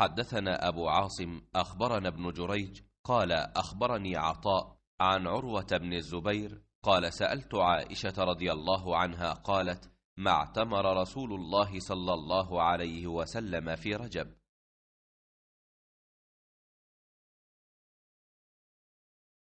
حدثنا أبو عاصم أخبرنا ابن جريج قال أخبرني عطاء عن عروة بن الزبير قال سألت عائشة رضي الله عنها قالت ما اعتمر رسول الله صلى الله عليه وسلم في رجب